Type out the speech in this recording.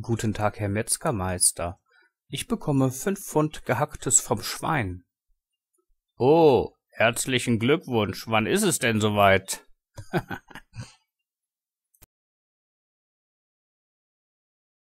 Guten Tag, Herr Metzgermeister. Ich bekomme fünf Pfund Gehacktes vom Schwein. Oh, herzlichen Glückwunsch. Wann ist es denn soweit?